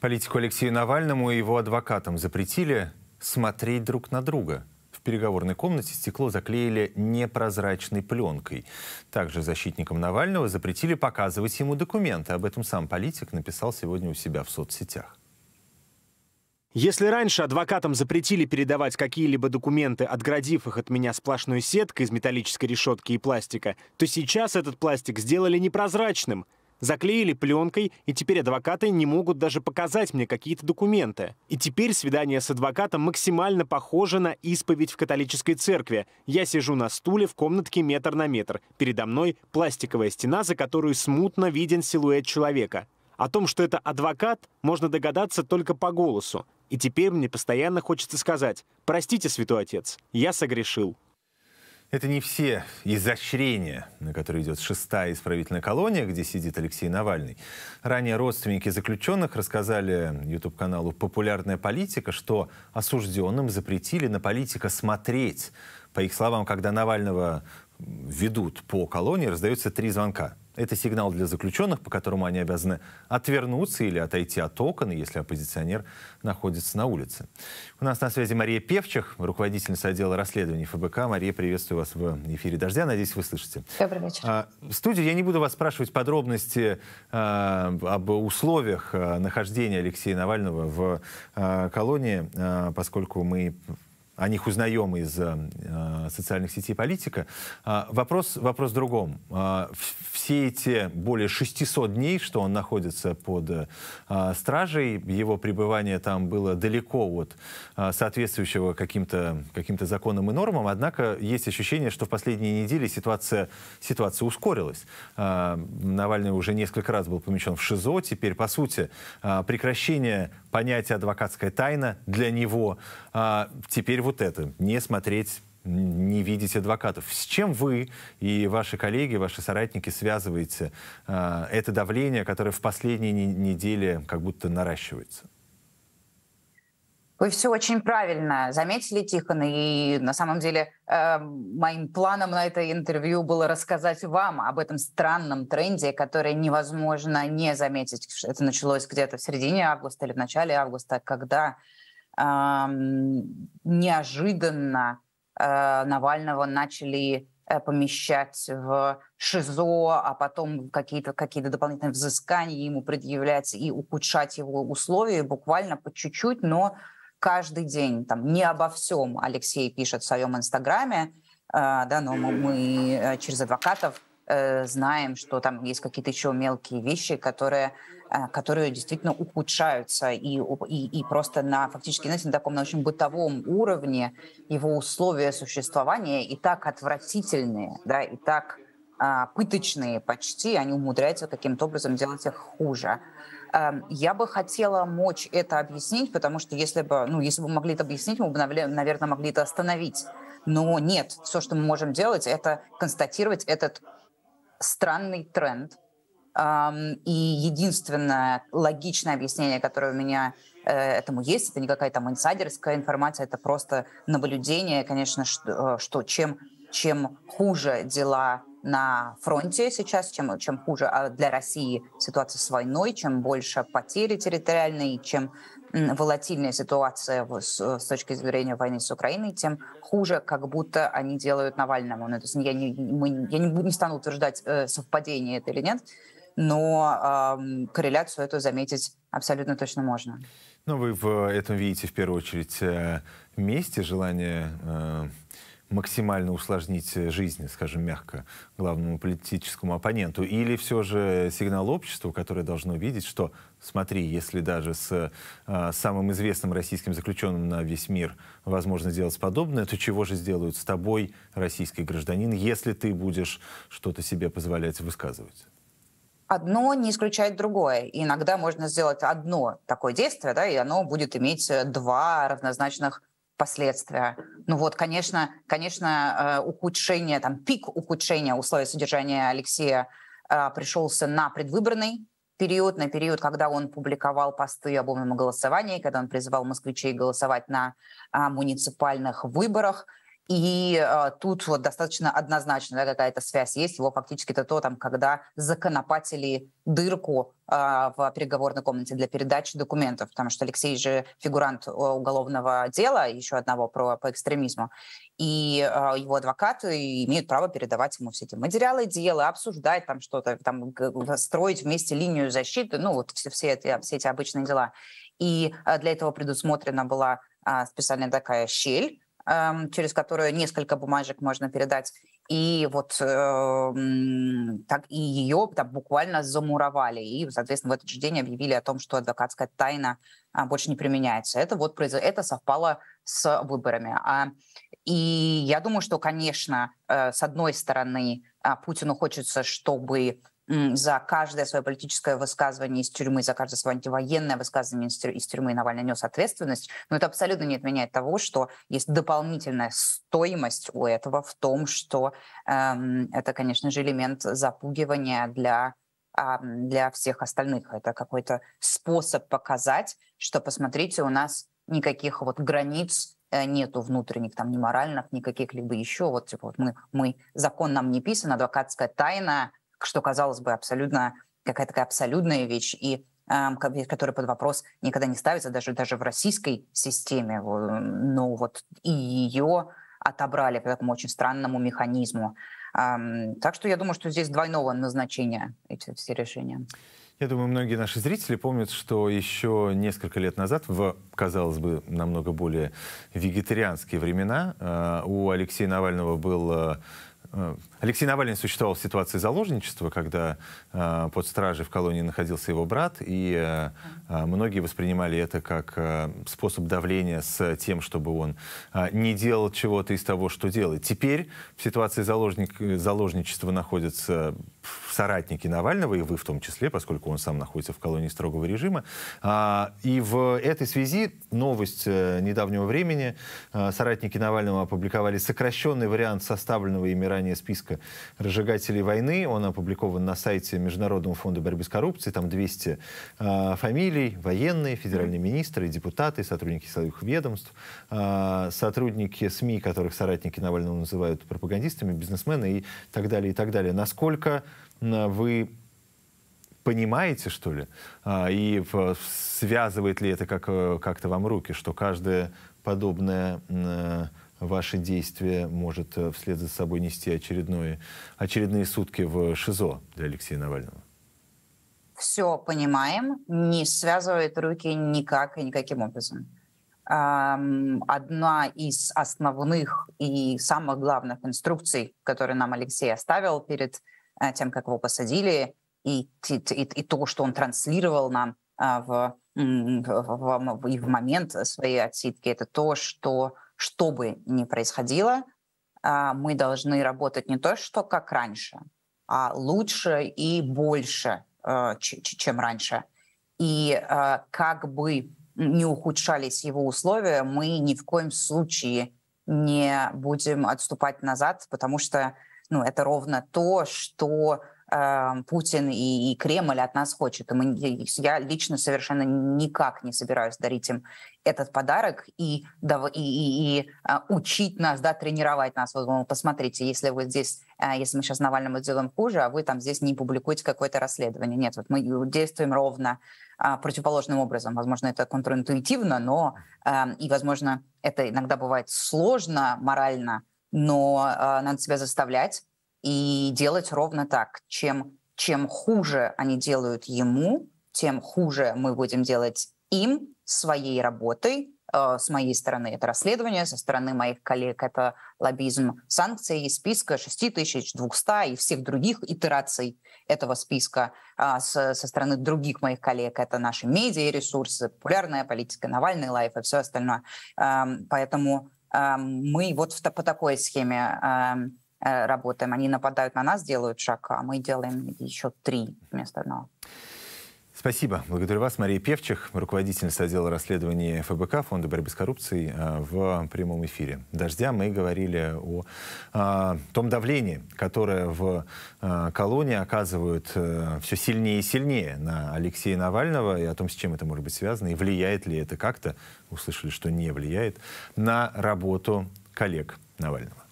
Политику Алексею Навальному и его адвокатам запретили смотреть друг на друга. В переговорной комнате стекло заклеили непрозрачной пленкой. Также защитникам Навального запретили показывать ему документы. Об этом сам политик написал сегодня у себя в соцсетях. Если раньше адвокатам запретили передавать какие-либо документы, отградив их от меня сплошной сеткой из металлической решетки и пластика, то сейчас этот пластик сделали непрозрачным. Заклеили пленкой, и теперь адвокаты не могут даже показать мне какие-то документы. И теперь свидание с адвокатом максимально похоже на исповедь в католической церкви. Я сижу на стуле в комнатке метр на метр. Передо мной пластиковая стена, за которую смутно виден силуэт человека. О том, что это адвокат, можно догадаться только по голосу. И теперь мне постоянно хочется сказать «Простите, святой отец, я согрешил». Это не все изощрения, на которые идет шестая исправительная колония, где сидит Алексей Навальный. Ранее родственники заключенных рассказали YouTube-каналу «Популярная политика», что осужденным запретили на политика смотреть. По их словам, когда Навального ведут по колонии, раздаются три звонка – это сигнал для заключенных, по которому они обязаны отвернуться или отойти от окон, если оппозиционер находится на улице. У нас на связи Мария Певчих, руководительница отдела расследований ФБК. Мария, приветствую вас в эфире «Дождя». Надеюсь, вы слышите. Добрый вечер. А, в студии я не буду вас спрашивать подробности а, об условиях а, нахождения Алексея Навального в а, колонии, а, поскольку мы о них узнаем из э, э социальных сетей политика. Э, вопрос, вопрос в другом. Э, все эти более 600 дней, что он находится под э, стражей, его пребывание там было далеко от э, соответствующего каким-то каким законам и нормам, однако есть ощущение, что в последние недели ситуация, ситуация ускорилась. Э, Навальный уже несколько раз был помещен в ШИЗО, теперь, по сути, э, прекращение понятие адвокатская тайна для него. А теперь вот это, не смотреть не видеть адвокатов. С чем вы и ваши коллеги, ваши соратники связываете э, это давление, которое в последние недели как будто наращивается? Вы все очень правильно заметили, Тихон, и на самом деле э, моим планом на это интервью было рассказать вам об этом странном тренде, который невозможно не заметить. Это началось где-то в середине августа или в начале августа, когда э, неожиданно э, Навального начали э, помещать в ШИЗО, а потом какие-то какие дополнительные взыскания ему предъявлять и ухудшать его условия буквально по чуть-чуть, но каждый день, там, не обо всем Алексей пишет в своем инстаграме, э, да, но мы, э, через адвокатов э, знаем, что там есть какие-то еще мелкие вещи, которые, которые действительно ухудшаются и, и, и просто на фактически знаете, на таком на очень бытовом уровне его условия существования и так отвратительные, да, и так а, пыточные почти, они умудряются каким-то образом делать их хуже. Эм, я бы хотела мочь это объяснить, потому что если бы, ну, если бы могли это объяснить, мы бы, наверное, могли это остановить. Но нет, все, что мы можем делать, это констатировать этот странный тренд. Эм, и единственное логичное объяснение, которое у меня э, этому есть, это не какая-то там инсайдерская информация, это просто наблюдение, конечно, что, э, что чем, чем хуже дела на фронте сейчас, чем, чем хуже а для России ситуация с войной, чем больше потери территориальные, чем волатильная ситуация с, точки зрения войны с Украиной, тем хуже, как будто они делают Навальному. Ну, то есть я не, мы, я не, не стану утверждать, э, совпадение это или нет, но э, корреляцию эту заметить абсолютно точно можно. Ну вы в этом видите в первую очередь э, месть и желание э, максимально усложнить э, жизнь, скажем мягко, главному политическому оппоненту? Или все же сигнал обществу, которое должно видеть, что смотри, если даже с э, самым известным российским заключенным на весь мир возможно сделать подобное, то чего же сделают с тобой, российский гражданин, если ты будешь что-то себе позволять высказывать? одно не исключает другое. И иногда можно сделать одно такое действие, да, и оно будет иметь э, два равнозначных последствия. Ну вот, конечно, конечно, э, ухудшение, там, пик ухудшения условий содержания Алексея э, пришелся на предвыборный период, на период, когда он публиковал посты об умном голосовании, когда он призывал москвичей голосовать на а, муниципальных выборах – и э, тут вот достаточно однозначно да, какая-то связь есть. Его фактически это то, там, когда законопатили дырку э, в переговорной комнате для передачи документов, потому что Алексей же фигурант э, уголовного дела, еще одного про, по экстремизму. И э, его адвокаты имеют право передавать ему все эти материалы дела, обсуждать там что-то, там, строить вместе линию защиты, ну вот все, все, эти, все эти обычные дела. И э, для этого предусмотрена была э, специальная такая щель, Эм, через которую несколько бумажек можно передать. И вот э, так и ее там, буквально замуровали. И, соответственно, в этот же день объявили о том, что адвокатская тайна а, больше не применяется. Это вот произ... это совпало с выборами. А, и я думаю, что, конечно, э, с одной стороны, а, Путину хочется, чтобы за каждое свое политическое высказывание из тюрьмы, за каждое свое антивоенное высказывание из тюрьмы Навальный нес ответственность, но это абсолютно не отменяет того, что есть дополнительная стоимость у этого в том, что эм, это, конечно же, элемент запугивания для эм, для всех остальных. Это какой-то способ показать, что, посмотрите, у нас никаких вот границ э, нету внутренних там ни моральных, никаких либо еще. Вот типа вот мы, мы закон нам не писан, адвокатская тайна, что, казалось бы, абсолютно какая-то такая абсолютная вещь, и эм, которая под вопрос никогда не ставится даже, даже в российской системе. Но вот и ее отобрали по такому очень странному механизму. Эм, так что я думаю, что здесь двойного назначения эти все решения. Я думаю, многие наши зрители помнят, что еще несколько лет назад, в, казалось бы, намного более вегетарианские времена, э, у Алексея Навального был э, Э, Алексей Навальный существовал в ситуации заложничества, когда э, под стражей в колонии находился его брат, и э, э, многие воспринимали это как э, способ давления с тем, чтобы он э, не делал чего-то из того, что делает. Теперь в ситуации заложник, э, заложничества находится соратники Навального, и вы в том числе, поскольку он сам находится в колонии строгого режима. А, и в этой связи новость э, недавнего времени. А, соратники Навального опубликовали сокращенный вариант составленного ими ранее списка разжигателей войны. Он опубликован на сайте Международного фонда борьбы с коррупцией. Там 200 а, фамилий, военные, федеральные министры, депутаты, сотрудники своих ведомств, сотрудники СМИ, которых соратники Навального называют пропагандистами, бизнесмены и так далее, и так далее. Насколько Э, вы понимаете, что ли? А, и связывает ли это как, э, как-то вам руки, что каждое подобное э, ваше действие может вслед за собой нести очередное, очередные сутки в ШИЗО для Алексея Навального? Все понимаем, не связывает руки никак и никаким образом. Одна из основных и самых главных инструкций, которые нам Алексей оставил перед а, тем, как его посадили, и, и, и, и то, что он транслировал нам а, в, в, в, и в момент своей отсидки, это то, что, что бы ни происходило, а, мы должны работать не то, что как раньше, а лучше и больше, чем раньше. И как бы не ухудшались его условия, мы ни в коем случае не будем отступать назад, потому что ну, это ровно то, что эм, Путин и, и Кремль от нас хочет. И мы, я лично совершенно никак не собираюсь дарить им этот подарок и, да, и, и, и а, учить нас, да, тренировать нас. Вот, посмотрите, если вы здесь, э, если мы сейчас Навальному делаем хуже, а вы там здесь не публикуете какое-то расследование. Нет, вот мы действуем ровно а, противоположным образом. Возможно, это контринтуитивно, но эм, и, возможно, это иногда бывает сложно морально но э, надо себя заставлять и делать ровно так. Чем, чем хуже они делают ему, тем хуже мы будем делать им, своей работой, э, с моей стороны это расследование, со стороны моих коллег это лоббизм санкций из списка 6200 и всех других итераций этого списка э, с, со стороны других моих коллег. Это наши медиа, ресурсы, популярная политика, Навальный лайф и все остальное. Э, поэтому мы вот в, по такой схеме э, работаем. Они нападают на нас, делают шаг, а мы делаем еще три вместо одного. Спасибо. Благодарю вас, Мария Певчих, руководительница отдела расследований ФБК Фонда борьбы с коррупцией а, в прямом эфире. Дождя мы говорили о, о а, том давлении, которое в а, колонии оказывают э, все сильнее и сильнее на Алексея Навального, и о том, с чем это может быть связано, и влияет ли это как-то, услышали, что не влияет, на работу коллег Навального.